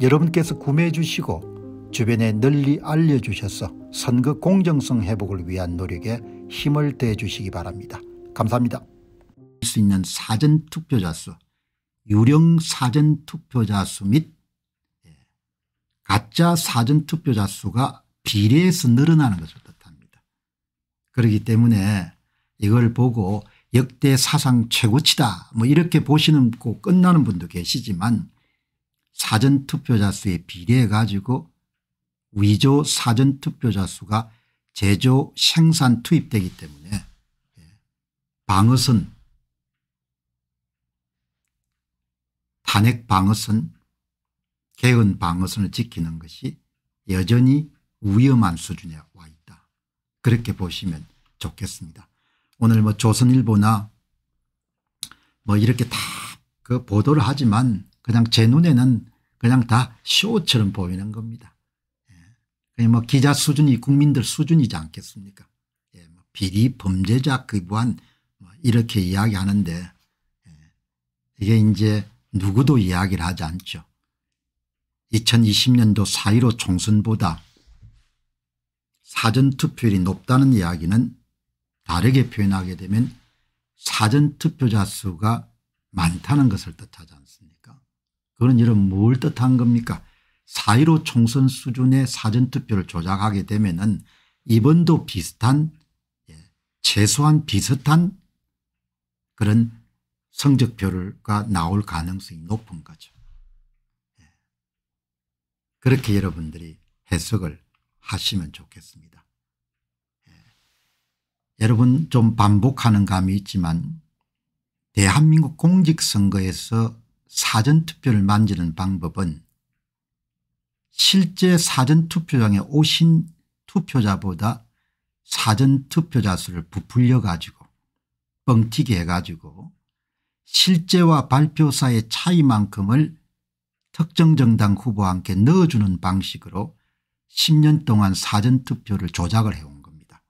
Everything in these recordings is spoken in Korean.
여러분께서 구매해 주시고 주변에 널리 알려주셔서 선거 공정성 회복을 위한 노력에 힘을 대해 주시기 바랍니다. 감사합니다. 수 있는 사전투표자 수 유령 사전투표자 수및 예, 가짜 사전투표자 수가 비례해서 늘어나는 것을 뜻합니다. 그렇기 때문에 이걸 보고 역대 사상 최고치다 뭐 이렇게 보시는 꼭 끝나는 분도 계시지만 사전투표자 수에 비례해 가지고 위조 사전투표자 수가 제조 생산 투입되기 때문에 예, 방어선 탄핵 방어선 개헌 방어선을 지키는 것이 여전히 위험한 수준에 와 있다. 그렇게 보시면 좋겠습니다. 오늘 뭐 조선일보나 뭐 이렇게 다 그 보도를 하지만 그냥 제 눈에는 그냥 다 쇼처럼 보이는 겁니다. 예. 뭐 기자 수준이 국민들 수준이지 않겠습니까? 예. 뭐 비리 범죄자 기한뭐 이렇게 이야기하는데 예. 이게 이제 누구도 이야기를 하지 않죠. 2020년도 4.15 총선보다 사전투표율이 높다는 이야기는 다르게 표현하게 되면 사전투표자 수가 많다는 것을 뜻하지 않습니까 그건 여러뭘 뜻한 겁니까 4 1 5 총선 수준의 사전투표를 조작하게 되면 은 이번도 비슷한 예, 최소한 비슷한 그런 성적표가 나올 가능성이 높은 거죠. 예. 그렇게 여러분들이 해석을 하시면 좋겠습니다. 예. 여러분 좀 반복하는 감이 있지만 대한민국 공직선거에서 사전투표를 만지는 방법은 실제 사전투표장에 오신 투표자보다 사전투표자 수를 부풀려 가지고 뻥튀기 해가지고 실제와 발표사의 차이만큼을 특정 정당 후보와 함께 넣어주는 방식으로 10년 동안 사전투표를 조작을 해온 겁니다.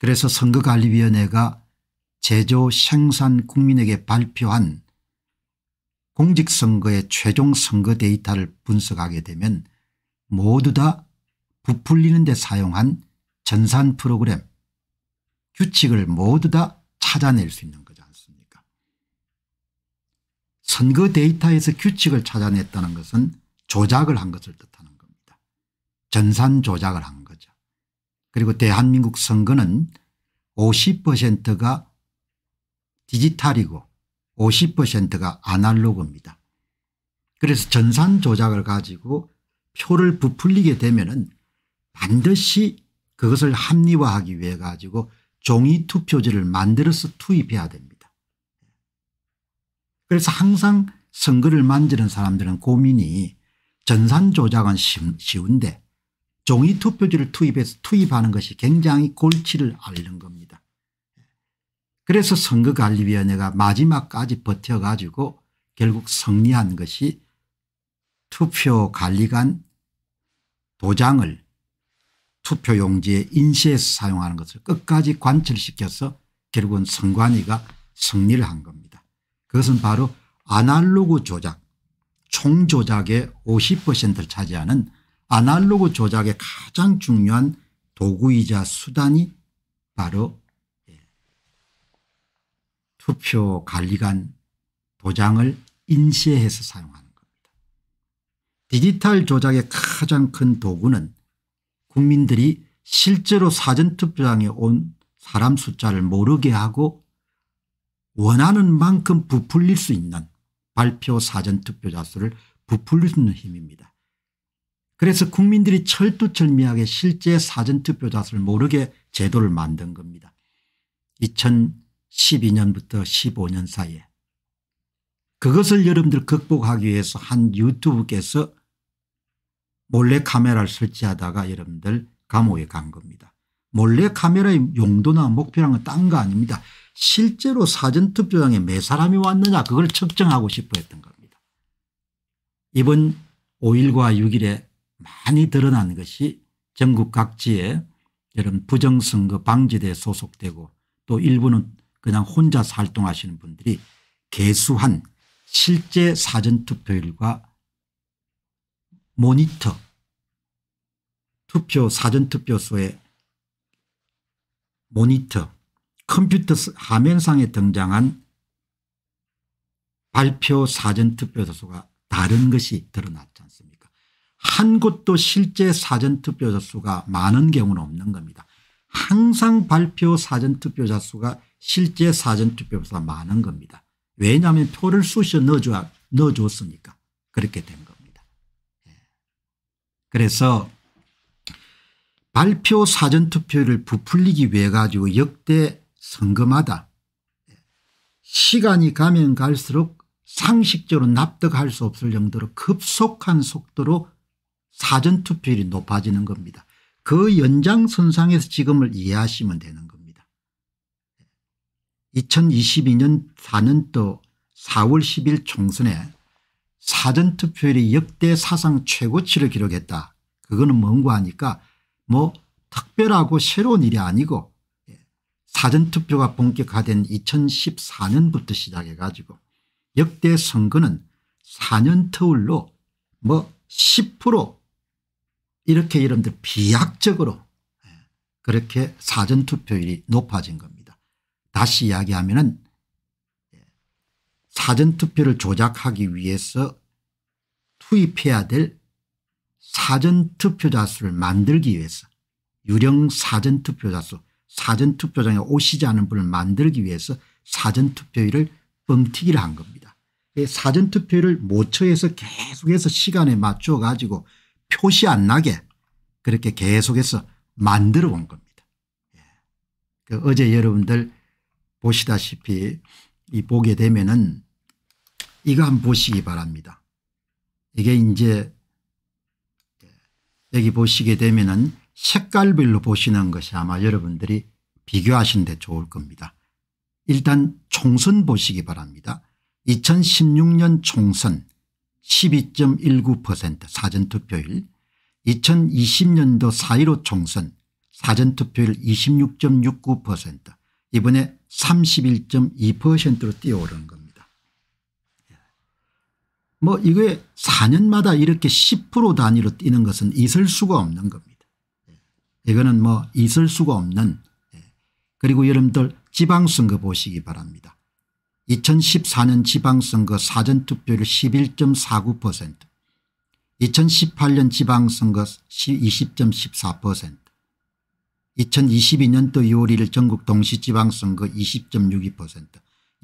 그래서 선거관리위원회가 제조 생산 국민에게 발표한 공직선거의 최종 선거 데이터를 분석하게 되면 모두 다 부풀리는 데 사용한 전산 프로그램 규칙을 모두 다 찾아낼 수 있는 거지 않습니까 선거 데이터에서 규칙을 찾아냈다는 것은 조작을 한 것을 뜻하는 겁니다. 전산 조작을 한 거죠. 그리고 대한민국 선거는 50%가 디지털이고 50%가 아날로그입니다. 그래서 전산 조작을 가지고 표를 부풀리게 되면 반드시 그것을 합리화하기 위해 가지고 종이 투표지를 만들어서 투입해야 됩니다. 그래서 항상 선거를 만지는 사람들은 고민이 전산 조작은 쉬운데 종이 투표지를 투입해서 투입하는 것이 굉장히 골치를 앓는 겁니다. 그래서 선거관리위원회가 마지막까지 버텨가지고 결국 승리한 것이 투표관리관 도장을 투표용지에 인쇄해서 사용하는 것을 끝까지 관철시켜서 결국은 선관위가 승리를 한 겁니다. 그것은 바로 아날로그 조작 총 조작의 50%를 차지하는 아날로그 조작의 가장 중요한 도구이자 수단이 바로 투표 관리관 도장을 인쇄해서 사용하는 겁니다. 디지털 조작의 가장 큰 도구는 국민들이 실제로 사전투표장에 온 사람 숫자를 모르게 하고 원하는 만큼 부풀릴 수 있는 발표 사전투표자 수를 부풀릴 수 있는 힘입니다. 그래서 국민들이 철두철미하게 실제 사전투표자 수를 모르게 제도를 만든 겁니다. 2000 12년부터 15년 사이에 그것을 여러분들 극복하기 위해서 한 유튜브께서 몰래 카메라를 설치하다가 여러분들 감옥에 간 겁니다. 몰래 카메라의 용도나 목표란 건딴 거 아닙니다. 실제로 사전투표장에 매 사람이 왔느냐 그걸 측정하고 싶어 했던 겁니다. 이번 5일과 6일에 많이 드러난 것이 전국 각지에 여러분 부정선거 방지대에 소속되고 또 일부는 그냥 혼자서 활동하시는 분들이 개수한 실제 사전투표율과 모니터 투표 사전투표소의 모니터 컴퓨터 화면상에 등장한 발표 사전투표소가 다른 것이 드러났지 않습니까 한 곳도 실제 사전투표자 수가 많은 경우는 없는 겁니다. 항상 발표 사전투표자 수가 실제 사전투표보다 많은 겁니다. 왜냐하면 표를 쑤셔 넣어줘, 넣줬으니까 그렇게 된 겁니다. 예. 그래서 발표 사전투표를 부풀리기 위해 가지고 역대 선거마다 시간이 가면 갈수록 상식적으로 납득할 수 없을 정도로 급속한 속도로 사전투표율이 높아지는 겁니다. 그 연장선상에서 지금을 이해하시면 되는 겁니다. 2022년 4년도 4월 10일 총선에 사전투표율이 역대 사상 최고치를 기록했다. 그거는 뭔고 하니까 뭐 특별하고 새로운 일이 아니고 예, 사전투표가 본격화된 2014년부터 시작해 가지고 역대 선거는 4년 터울로 뭐 10% 이렇게 이름들 비약적으로 예, 그렇게 사전투표율이 높아진 겁니다. 다시 이야기하면은 사전투표를 조작하기 위해서 투입해야 될 사전투표자 수를 만들기 위해서 유령 사전투표자 수 사전투표장에 오시지 않은 분을 만들기 위해서 사전투표율을 뻥튀기를 한 겁니다. 사전투표를 모처에서 계속해서 시간에 맞춰 가지고 표시 안 나게 그렇게 계속해서 만들어 온 겁니다. 예. 그 어제 여러분들 보시다시피 이 보게 되면은 이거 한번 보시기 바랍니다. 이게 이제 여기 보시게 되면은 색깔별로 보시는 것이 아마 여러분들이 비교하시데 좋을 겁니다. 일단 총선 보시기 바랍니다. 2016년 총선 12.19% 사전투표율 2020년도 4.15 총선 사전투표율 26.69% 이번에 31.2%로 뛰어오르는 겁니다. 예. 뭐 이게 4년마다 이렇게 10% 단위로 뛰는 것은 있을 수가 없는 겁니다. 예. 이거는 뭐 있을 수가 없는 예. 그리고 여러분들 지방선거 보시기 바랍니다. 2014년 지방선거 사전투표율 11.49% 2018년 지방선거 20.14% 2022년도 6월 1일 전국 동시지방선거 20.62%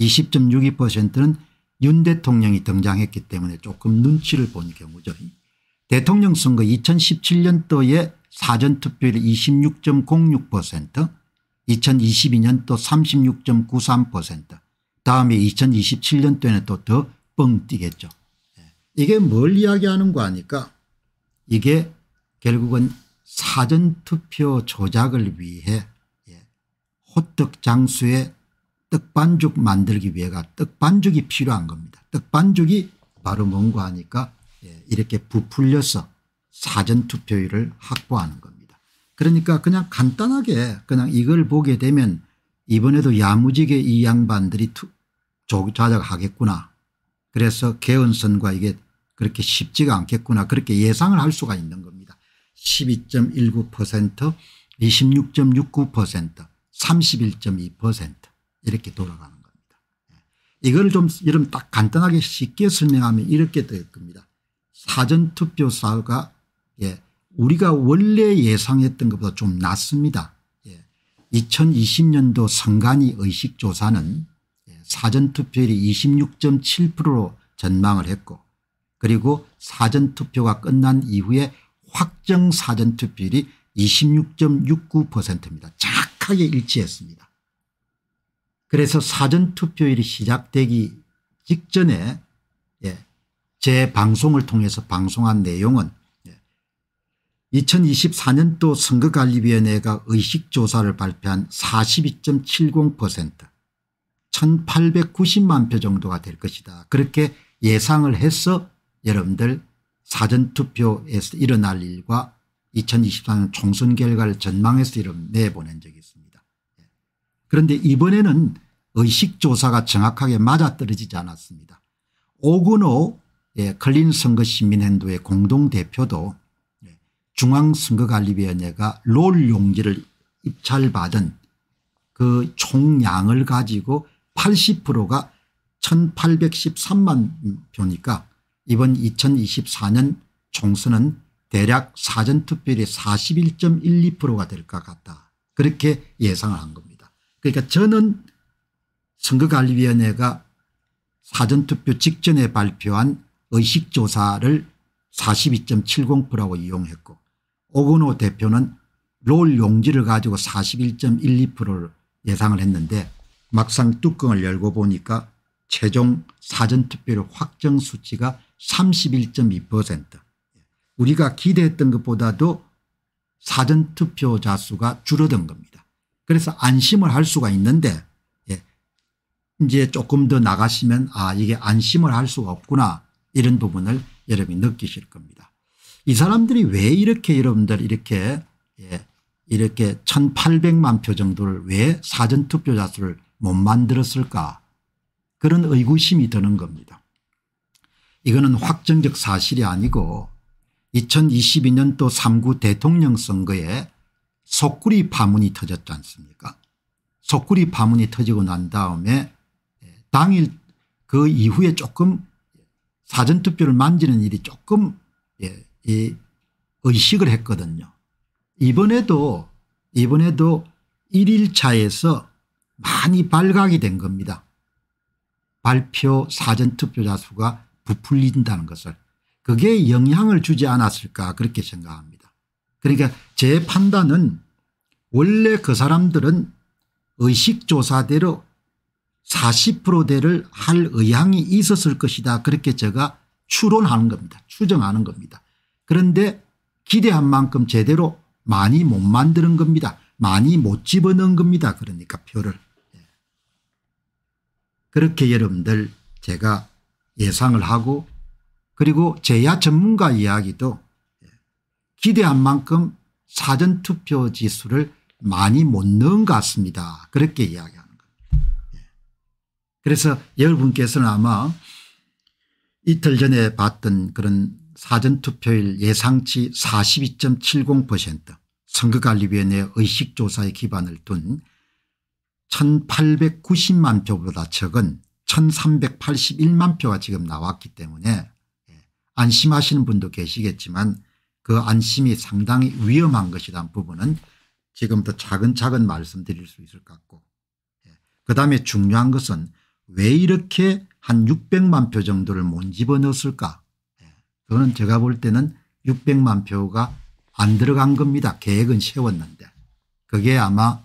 20.62%는 윤 대통령이 등장했기 때문에 조금 눈치를 본 경우죠. 대통령 선거 2017년도에 사전투표율 26.06% 2022년도 36.93% 다음에 2027년도에는 또 더 뻥 뛰겠죠. 예. 이게 뭘 이야기하는 거 아니까 이게 결국은 사전투표 조작을 위해 예, 호떡 장수에 떡반죽 만들기 위해가 떡반죽이 필요한 겁니다. 떡반죽이 바로 뭔가 하니까 예, 이렇게 부풀려서 사전투표율을 확보하는 겁니다. 그러니까 그냥 간단하게 그냥 이걸 보게 되면 이번에도 야무지게 이 양반들이 조작하겠구나. 그래서 개헌선과 이게 그렇게 쉽지가 않겠구나 그렇게 예상을 할 수가 있는 겁니다. 12.19% 26.69% 31.2% 이렇게 돌아가는 겁니다. 예. 이걸 좀 이름 딱 간단하게 쉽게 설명하면 이렇게 될 겁니다. 사전투표사가 예, 우리가 원래 예상했던 것보다 좀 낮습니다. 예, 2020년도 선관위 의식조사는 예, 사전투표율이 26.7%로 전망을 했고 그리고 사전투표가 끝난 이후에 확정 사전투표율이 26.69%입니다. 정하게 일치했습니다. 그래서 사전투표율이 시작되기 직전에 예, 제 방송을 통해서 방송한 내용은 2024년도 예, 선거관리위원회가 의식조사를 발표한 42.70% 1890만 표 정도가 될 것이다. 그렇게 예상을 해서 여러분들 사전투표에서 일어날 일과 2 0 2 4년 총선 결과를 전망해서 이름 내보낸 적이 있습니다. 예. 그런데 이번에는 의식조사가 정확하게 맞아떨어지지 않았습니다. 오근호 예, 클린 선거 시민행도의 공동대표도 예, 중앙선거관리위원회가 롤 용지를 입찰받은 그 총량을 가지고 80%가 1813만 표니까 이번 2024년 총선은 대략 사전투표율이 41.12%가 될 것 같다. 그렇게 예상을 한 겁니다. 그러니까 저는 선거관리위원회가 사전투표 직전에 발표한 의식조사를 42.70%라고 이용했고 오건호 대표는 롤 용지를 가지고 41.12%를 예상을 했는데 막상 뚜껑을 열고 보니까 최종 사전투표율 확정 수치가 31.2% 우리가 기대했던 것보다도 사전투표자 수가 줄어든 겁니다. 그래서 안심을 할 수가 있는데 예. 이제 조금 더 나가시면 아 이게 안심을 할 수가 없구나 이런 부분을 여러분이 느끼실 겁니다. 이 사람들이 왜 이렇게 여러분들 이렇게 예. 이렇게 1800만 표 정도를 왜 사전투표자 수를 못 만들었을까 그런 의구심이 드는 겁니다. 이거는 확정적 사실이 아니고 2022년도 3구 대통령 선거에 속구리 파문이 터졌지 않습니까 속구리 파문이 터지고 난 다음에 당일 그 이후에 조금 사전투표를 만지는 일이 조금 예, 예, 의식을 했거든요. 이번에도 이번에도 1일차에서 많이 발각이 된 겁니다. 발표 사전투표자 수가 부풀린다는 것을 그게 영향을 주지 않았을까 그렇게 생각합니다. 그러니까 제 판단은 원래 그 사람들은 의식조사대로 40%대를 할 의향이 있었을 것이다 그렇게 제가 추론하는 겁니다. 추정하는 겁니다. 그런데 기대한 만큼 제대로 많이 못 만드는 겁니다. 많이 못 집어넣은 겁니다. 그러니까 표를. 그렇게 여러분들 제가 예상을 하고 그리고 제야 전문가 이야기도 기대한 만큼 사전투표 지수를 많이 못 넣은 것 같습니다. 그렇게 이야기하는 겁니다. 예. 그래서 여러분께서는 아마 이틀 전에 봤던 그런 사전투표일 예상치 42.70% 선거관리위원회 의식조사에 기반을 둔 1890만 표보다 적은 1381만 표가 지금 나왔기 때문에 예, 안심하시는 분도 계시겠지만 그 안심이 상당히 위험한 것이란 부분은 지금부터 차근차근 말씀드릴 수 있을 것 같고 예, 그다음에 중요한 것은 왜 이렇게 한 600만 표 정도를 못 집어넣었을까 그거는 예, 제가 볼 때는 600만 표가 안 들어간 겁니다. 계획은 세웠는데 그게 아마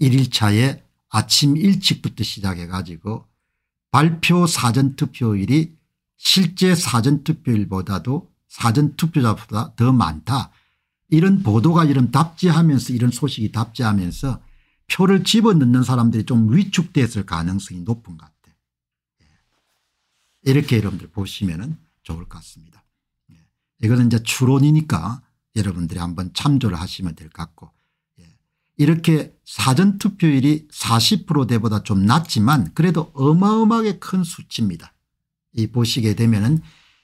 1일차에 아침 일찍부터 시작해 가지고 발표 사전투표율이 실제 사전투표율보다도 사전투표자보다 더 많다. 이런 보도가 이런 답지하면서 이런 소식이 답지하면서 표를 집어넣는 사람들이 좀 위축됐을 가능성이 높은 것 같아요. 예. 이렇게 여러분들 보시면 좋을 것 같습니다. 예. 이거는 이제 추론이니까 여러분들이 한번 참조를 하시면 될 것 같고 이렇게 사전투표율이 40%대보다 좀 낮지만 그래도 어마어마하게 큰 수치입니다. 이 보시게 되면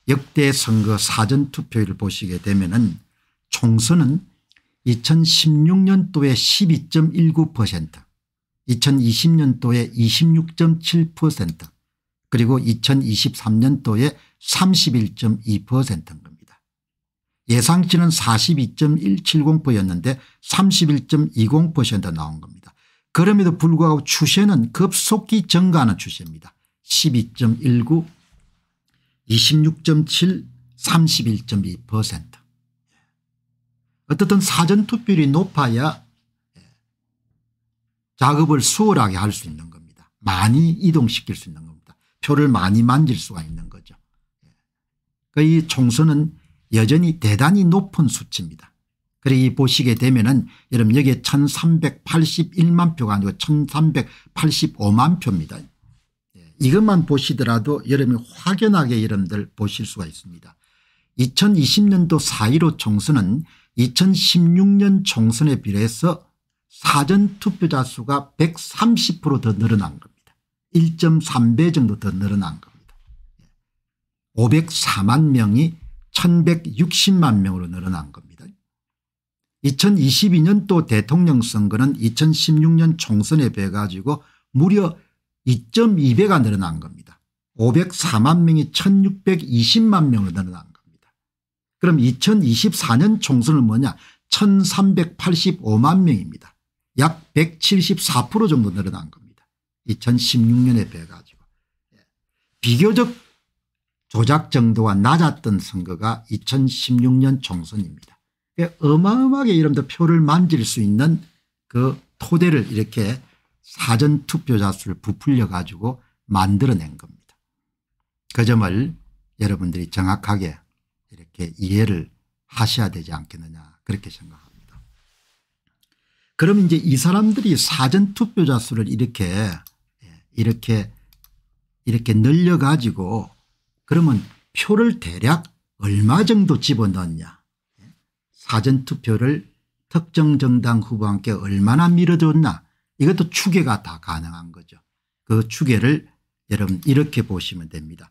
역대 선거 사전투표율 보시게 되면 총선은 2016년도에 12.19% 2020년도에 26.7% 그리고 2023년도에 31.2%인 겁니다. 예상치는 42.170%였는데 31.20% 나온 겁니다. 그럼에도 불구하고 추세는 급속히 증가하는 추세입니다. 12.19 26.7 31.2% 어떻든 사전투표율이 높아야 작업을 예, 수월하게 할 수 있는 겁니다. 많이 이동시킬 수 있는 겁니다. 표를 많이 만질 수가 있는 거죠. 예. 그이 총선은 여전히 대단히 높은 수치입니다. 그리 보시게 되면은 여러분 여기에 1381만 표가 아니고 1385만 표입니다. 예, 이것만 보시더라도 여러분이 확연하게 여러분들 보실 수가 있습니다. 2020년도 4.15 총선은 2016년 총선에 비례해서 사전투표자 수가 130%더 늘어난 겁니다. 1.3배 정도 더 늘어난 겁니다. 504만 예, 명이 1160만 명으로 늘어난 겁니다. 2022년도 대통령 선거는 2016년 총선에 비해 가지고 무려 2.2배가 늘어난 겁니다. 504만 명이 1620만 명으로 늘어난 겁니다. 그럼 2024년 총선은 뭐냐 1385만 명입니다. 약 174% 정도 늘어난 겁니다. 2016년에 비해 가지고. 예. 비교적 조작 정도가 낮았던 선거가 2016년 총선입니다. 어마어마하게 이름도 표를 만질 수 있는 그 토대를 이렇게 사전 투표자 수를 부풀려 가지고 만들어낸 겁니다. 그 점을 여러분들이 정확하게 이렇게 이해를 하셔야 되지 않겠느냐 그렇게 생각합니다. 그럼 이제 이 사람들이 사전 투표자 수를 이렇게 예, 이렇게 이렇게 늘려 가지고 그러면 표를 대략 얼마 정도 집어넣냐 사전투표를 특정 정당 후보한테 얼마나 밀어줬나 이것도 추계가 다 가능한 거죠. 그 추계를 여러분 이렇게 보시면 됩니다.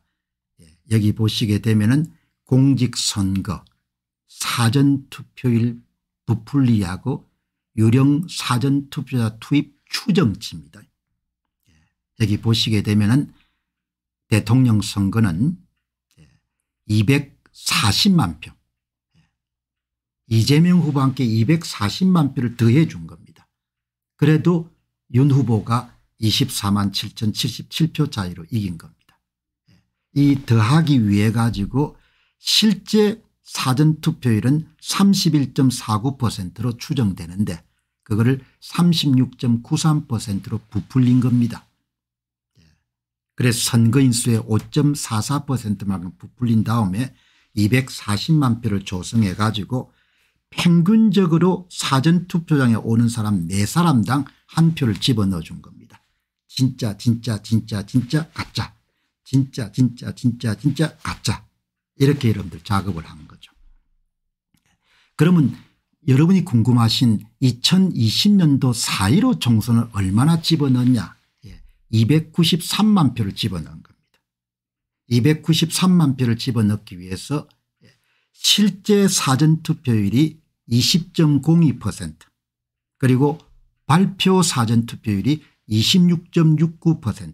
예, 여기 보시게 되면 은 공직선거 사전투표일 부풀리하고 유령 사전투표자 투입 추정치입니다. 예, 여기 보시게 되면 은 대통령 선거는 240만 표. 이재명 후보와 함께 240만 표를 더해 준 겁니다. 그래도 윤 후보가 24만 7,077표 차이로 이긴 겁니다. 이 더하기 위해 가지고 실제 사전투표율은 31.49%로 추정되는데 그거를 36.93%로 부풀린 겁니다. 그래서 선거인수의 5.44%만큼 부풀린 다음에 240만 표를 조성해 가지고 평균적으로 사전투표장에 오는 사람 4사람당 한 표를 집어넣어 준 겁니다. 진짜 진짜 진짜 진짜 가짜 진짜 진짜 진짜 진짜 가짜 이렇게 여러분들 작업을 한 거죠. 그러면 여러분이 궁금하신 2020년도 4.15 총선을 얼마나 집어넣냐 293만 표를 집어넣은 겁니다. 293만 표를 집어넣기 위해서 실제 사전투표율이 20.02% 그리고 발표 사전투표율이 26.69%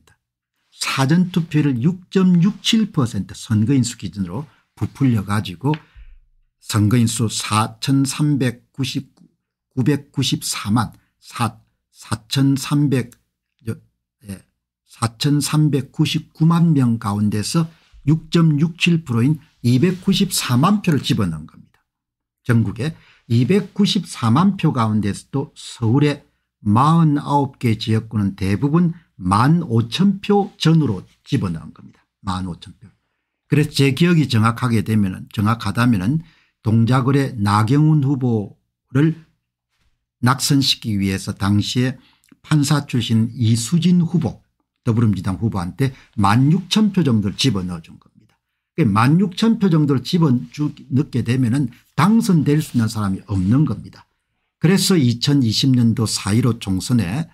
사전투표를 6.67% 선거인수 기준으로 부풀려 가지고 선거인수 4,394만 4,300 4,399만 명 가운데서 6.67%인 294만 표를 집어넣은 겁니다. 전국에 294만 표 가운데서도 서울의 49개 지역구는 대부분 1만 0 0표 전으로 집어넣은 겁니다. 1만 0 0 표. 그래서 제 기억이 정확하게 되면정확하다면 동작을의 나경훈 후보를 낙선시키기 위해서 당시에 판사 출신 이수진 후보 더불어민주당 후보한테 16,000표 정도를 집어넣어 준 겁니다. 16,000표 정도를 집어넣게 되면 당선될 수 있는 사람이 없는 겁니다. 그래서 2020년도 4.15 총선에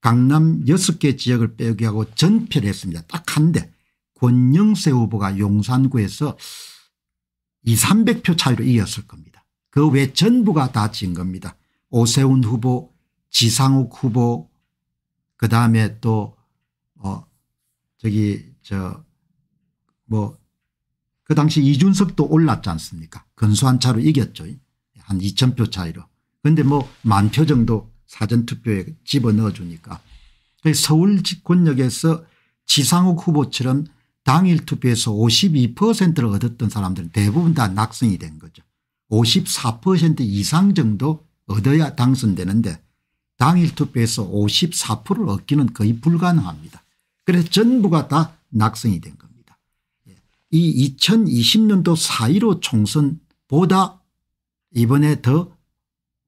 강남 6개 지역을 빼기 하고 전패를 했습니다. 딱 한 대. 권영세 후보가 용산구에서 2, 300표 차이로 이겼을 겁니다. 그 외 전부가 다 진 겁니다. 오세훈 후보, 지상욱 후보, 그 다음에 또 어, 저기 저 뭐 그 당시 이준석도 올랐지 않습니까 근소한 차로 이겼죠 한 2000표 차이로 그런데 뭐 만 표 정도 사전투표에 집어넣어 주니까 그 서울 권역에서 지상욱 후보처럼 당일 투표에서 52%를 얻었던 사람들은 대부분 다 낙선이 된 거죠 54% 이상 정도 얻어야 당선되는데 당일 투표에서 54%를 얻기는 거의 불가능합니다. 그래서 전부가 다 낙선이 된 겁니다. 예. 이 2020년도 4.15 총선보다 이번에 더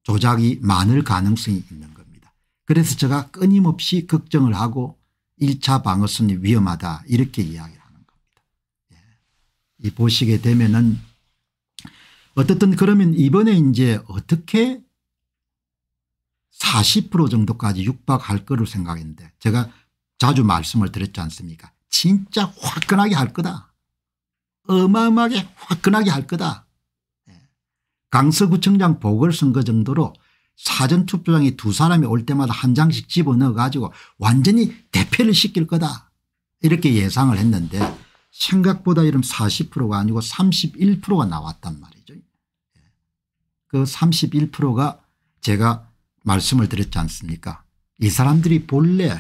조작이 많을 가능성이 있는 겁니다. 그래서 제가 끊임없이 걱정을 하고 1차 방어선이 위험하다 이렇게 이야기를 하는 겁니다. 예. 이 보시게 되면은 어떻든 그러면 이번에 이제 어떻게 40% 정도까지 육박할 거로 생각했는데 제가 자주 말씀을 드렸지 않습니까 진짜 화끈하게 할 거다. 어마어마하게 화끈하게 할 거다. 예. 강서구청장 보궐선거 정도로 사전투표장에 두 사람이 올 때마다 한 장씩 집어넣어 가지고 완전히 대패를 시킬 거다 이렇게 예상을 했는데 생각보다 이런 40%가 아니고 31%가 나왔단 말이죠. 예. 그 31%가 제가 말씀을 드렸지 않습니까 이 사람들이 본래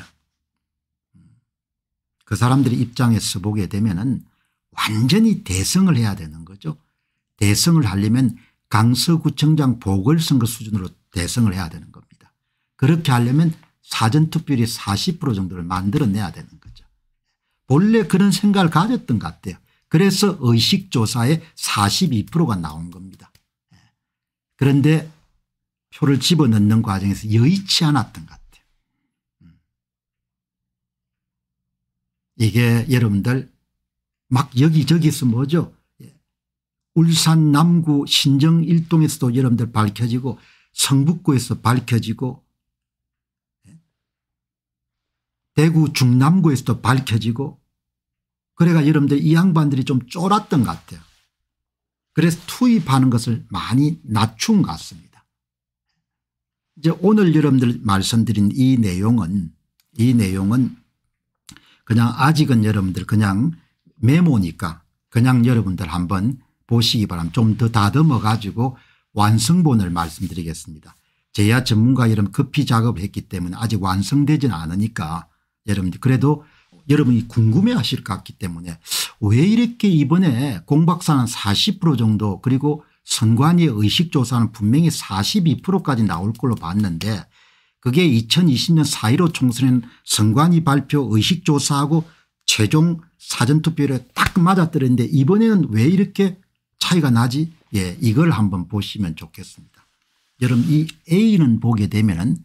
그 사람들의 입장에서 보게 되면은 완전히 대성을 해야 되는 거죠. 대성을 하려면 강서구청장 보궐선거 수준으로 대성을 해야 되는 겁니다. 그렇게 하려면 사전투표율이 40% 정도를 만들어내야 되는 거죠. 본래 그런 생각을 가졌던 것 같아요. 그래서 의식조사에 42%가 나온 겁니다. 예. 그런데 표를 집어넣는 과정에서 여의치 않았던 것 같아요. 이게 여러분들 막 여기저기서 뭐죠 울산 남구 신정 일동에서도 여러분들 밝혀지고 성북구에서 밝혀지고 대구 중남구에서도 밝혀지고 그래가 여러분들 이 양반들이 좀 쫄았던 것 같아요. 그래서 투입하는 것을 많이 낮춘 것 같습니다. 이제 오늘 여러분들 말씀드린 이 내용은 이 내용은 그냥 아직은 여러분들 그냥 메모니까 그냥 여러분들 한번 보시기 바랍니다. 좀 더 다듬어 가지고 완성본을 말씀드리겠습니다. 제야 전문가 여러분 급히 작업했기 때문에 아직 완성되진 않으니까 여러분들 그래도 여러분이 궁금해 하실 것 같기 때문에 왜 이렇게 이번에 공박사는 40% 정도 그리고 선관위의 의식조사는 분명히 42%까지 나올 걸로 봤는데 그게 2020년 4.15 총선엔 선관위 발표 의식조사하고 최종 사전투표율에 딱 맞아떨었는데 이번에는 왜 이렇게 차이가 나지 예 이걸 한번 보시면 좋겠습니다. 여러분 이 A는 보게 되면 은이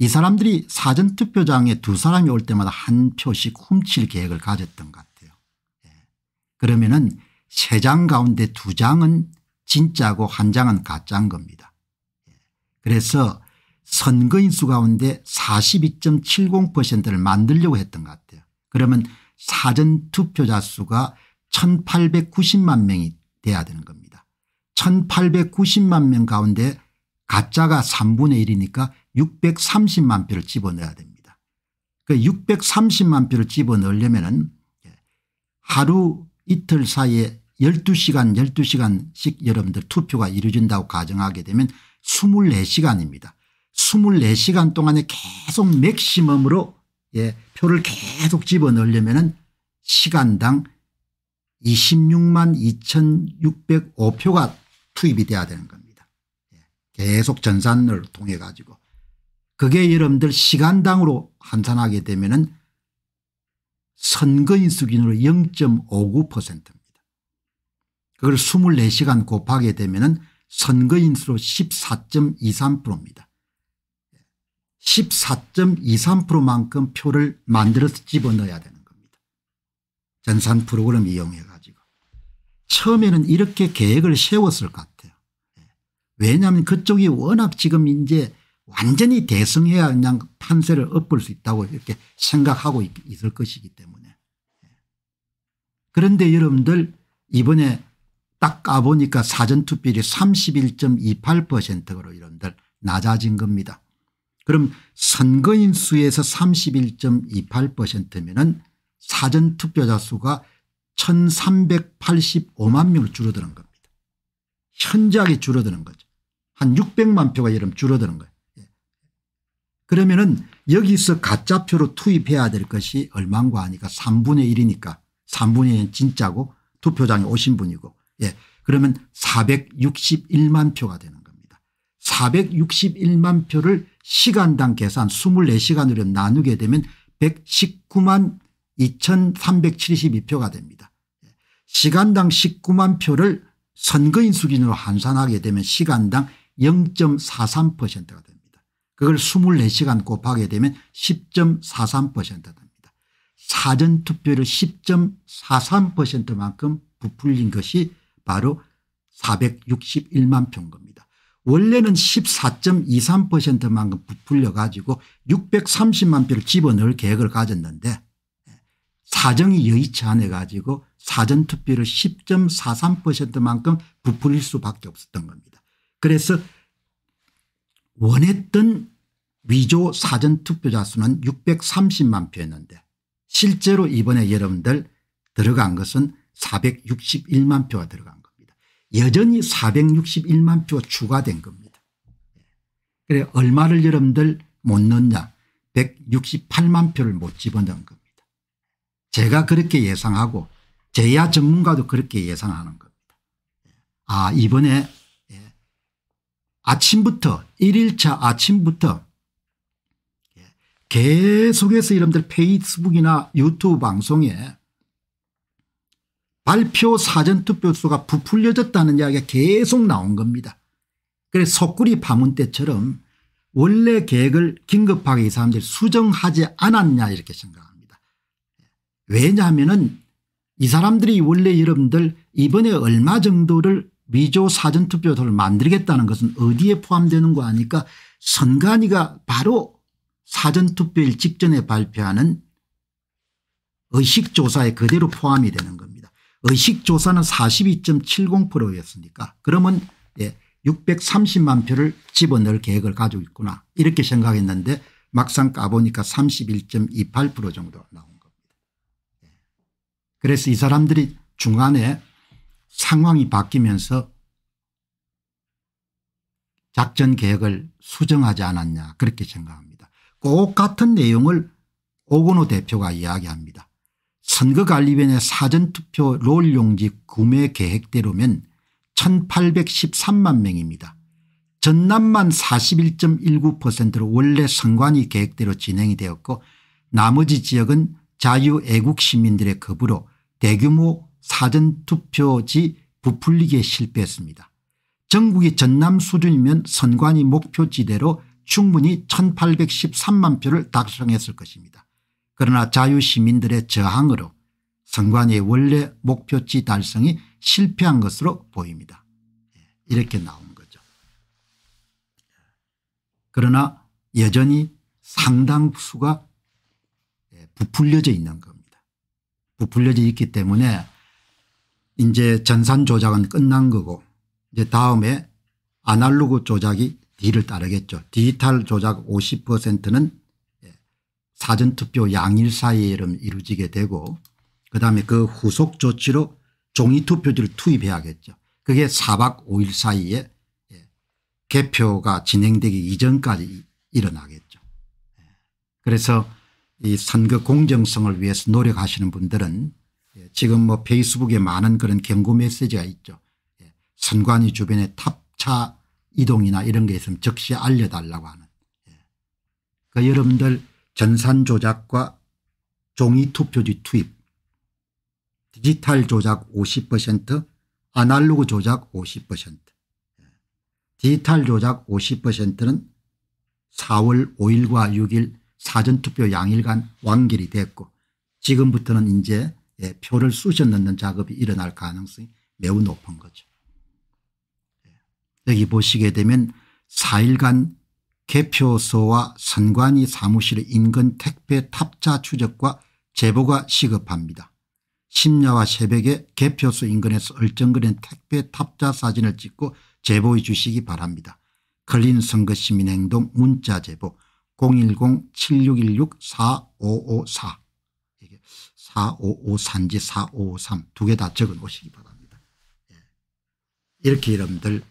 예, 사람들이 사전투표장에 두 사람이 올 때마다 한 표씩 훔칠 계획을 가졌던 것 같아요. 예, 그러면 은세 장 가운데 두 장은 진짜고 한 장은 가짜인 겁니다. 예, 그래서 선거인 수 가운데 42.70%를 만들려고 했던 것 같아요. 그러면 사전투표자 수가 1890만 명이 돼야 되는 겁니다. 1890만 명 가운데 가짜가 3분의 1이니까 630만 표를 집어넣어야 됩니다. 그 630만 표를 집어넣으려면 하루 이틀 사이에 12시간 12시간씩 여러분들 투표가 이루어진다고 가정하게 되면 24시간입니다. 24시간 동안에 계속 맥시멈으로 예, 표를 계속 집어넣으려면 시간당 26만 2605표가 투입이 돼야 되는 겁니다. 예, 계속 전산을 통해 가지고 그게 여러분들 시간당으로 환산하게 되면 선거인 수준으로 0.59%입니다. 그걸 24시간 곱하게 되면 선거인수로 14.23%입니다. 14.23%만큼 표를 만들어서 집어넣어야 되는 겁니다. 전산 프로그램 이용해 가지고. 처음에는 이렇게 계획을 세웠을 것 같아요. 예. 왜냐하면 그쪽이 워낙 지금 이제 완전히 대승해야 그냥 판세를 엎을 수 있다고 이렇게 생각하고 있을 것이기 때문에. 예. 그런데 여러분들 이번에 딱 까보니까 사전투표율이 31.28%로 이런들 낮아진 겁니다. 그럼 선거인 수에서 31.28%면은 사전투표자 수가 1385만 명을 줄어드는 겁니다. 현저하게 줄어드는 거죠. 한 600만 표가 이름 줄어드는 거예요. 예. 그러면은 여기서 가짜표로 투입해야 될 것이 얼마인가 하니까 3분의 1이니까 3분의 1은 진짜고 투표장에 오신 분이고 예. 그러면 461만 표가 되는 겁니다. 461만 표를 시간당 계산 24시간으로 나누게 되면 119만 2372표가 됩니다. 시간당 19만 표를 선거인 수준으로 환산하게 되면 시간당 0.43%가 됩니다. 그걸 24시간 곱하게 되면 10.43% 됩니다. 사전투표를 10.43%만큼 부풀린 것이 바로 461만 표인 겁니다. 원래는 14.23%만 큼부풀려가지고 630만 표를 집어넣을 계획을 가졌는데 사정이 여의치 않아 가지고 사전투표를 10.43%만큼 부풀릴 수밖에 없었던 겁니다. 그래서 원했던 위조 사전투표자 수는 630만 표였는데 실제로 이번에 여러분들 들어간 것은 461만 표가 들어간 겁니다. 여전히 461만 표 추가된 겁니다. 그래 얼마를 여러분들 못 넣냐 168만 표를 못 집어넣은 겁니다. 제가 그렇게 예상하고 제야 전문가도 그렇게 예상하는 겁니다. 아 이번에 예, 아침부터 1일차 아침부터 예, 계속해서 여러분들 페이스북이나 유튜브 방송에 발표 사전투표수가 부풀려졌다는 이야기가 계속 나온 겁니다. 그래서 석굴이 파문 때처럼 원래 계획을 긴급하게 이 사람들이 수정하지 않았냐 이렇게 생각합니다. 왜냐하면 이 사람들이 원래 여러분들 이번에 얼마 정도를 미조 사전투표소를 만들겠다는 것은 어디에 포함되는 거 아니까 선관위가 바로 사전투표일 직전에 발표하는 의식조사에 그대로 포함이 되는 겁니다. 의식조사는 42.70%였으니까 그러면 예, 630만 표를 집어넣을 계획을 가지고 있구나 이렇게 생각했는데 막상 까보니까 31.28% 정도 나온 겁니다. 예. 그래서 이 사람들이 중간에 상황이 바뀌면서 작전 계획을 수정하지 않았냐 그렇게 생각합니다. 꼭 같은 내용을 오건호 대표가 이야기합니다. 선거관리위원회 사전투표 롤용지 구매 계획대로면 1813만 명입니다. 전남만 41.19%로 원래 선관위 계획대로 진행이 되었고 나머지 지역은 자유애국 시민들의 겁으로 대규모 사전투표지 부풀리기에 실패했습니다. 전국이 전남 수준이면 선관위 목표지대로 충분히 1813만 표를 달성했을 것입니다. 그러나 자유시민들의 저항으로 선관위의 원래 목표치 달성이 실패한 것으로 보입니다. 예, 이렇게 나온 거죠. 그러나 여전히 상당수가 예, 부풀려져 있는 겁니다. 부풀려져 있기 때문에 이제 전산 조작은 끝난 거고 이제 다음에 아날로그 조작이 뒤를 따르겠죠. 디지털 조작 50%는 사전투표 양일 사이에 이루어지게 되고 그다음에 그 후속 조치로 종이투표지를 투입해야겠죠. 그게 4박 5일 사이에 예, 개표가 진행되기 이전까지 일어나겠죠. 예. 그래서 이 선거 공정성을 위해서 노력하시는 분들은 예, 지금 뭐 페이스북에 많은 그런 경고 메시지가 있죠. 선관위 주변에 탑차 이동이나 이런 게 있으면 즉시 알려달라고 하는. 그 여러분들 전산 조작과 종이 투표지 투입, 디지털 조작 50%, 아날로그 조작 50%. 디지털 조작 50%는 4월 5일과 6일 사전투표 양일간 완결이 됐고 지금부터는 이제 예, 표를 쑤셔 넣는 작업이 일어날 가능성이 매우 높은 거죠. 예. 여기 보시게 되면 4일간 개표소와 선관위 사무실 인근 택배 탑자 추적과 제보가 시급합니다. 심야와 새벽에 개표소 인근에서 얼쩡거리 택배 탑자 사진을 찍고 제보해 주시기 바랍니다. 걸린 선거 시민행동 문자 제보 010-7616-4554 4554인지 4553두 개 다 적어 놓으시기 바랍니다. 예. 이렇게 여러분들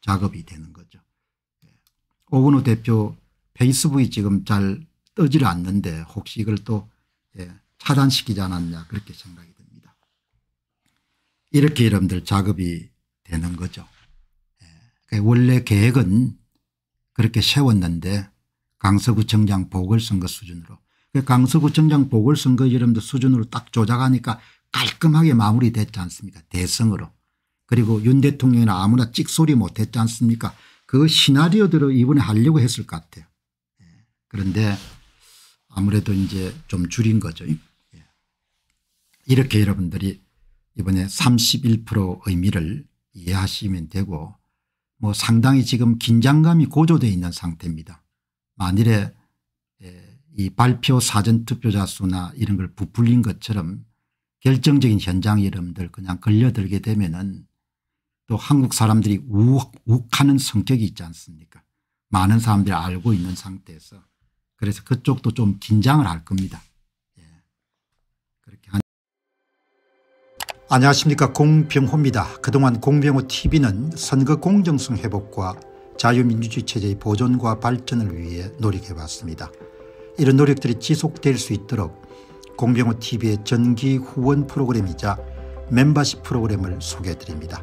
작업이 되는 거죠. 오근호 대표 페이스북이 지금 잘떠질 않는데 혹시 이걸 또 예, 차단시키지 않았냐 그렇게 생각이 듭니다. 이렇게 여러분들 작업이 되는 거죠. 예, 원래 계획은 그렇게 세웠는데 강서구청장 보궐선거 수준으로 강서구청장 보궐선거 여러분들 수준으로 딱 조작하니까 깔끔하게 마무리됐지 않습니까 대성으로 그리고 윤 대통령이나 아무나 찍소리 못했지 않습니까 그 시나리오대로 이번에 하려고 했을 것 같아요. 예. 그런데 아무래도 이제 좀 줄인 거죠. 예. 이렇게 여러분들이 이번에 31% 의미를 이해하시면 되고 뭐 상당히 지금 긴장감이 고조되어 있는 상태입니다. 만일에 예, 이 발표 사전투표자 수나 이런 걸 부풀린 것처럼 결정적인 현장 여러분들 그냥 걸려들게 되면은 또 한국 사람들이 우욱, 하는 성격이 있지 않습니까 많은 사람들이 알고 있는 상태에서 그래서 그쪽도 좀 긴장을 할 겁니다. 예. 그렇게 한 안녕하십니까 공병호입니다. 그동안 공병호 tv는 선거 공정성 회복과 자유민주주의 체제의 보존과 발전을 위해 노력해봤습니다 이런 노력들이 지속될 수 있도록 공병호 tv의 전기 후원 프로그램이자 멤버십 프로그램을 소개해드립니다.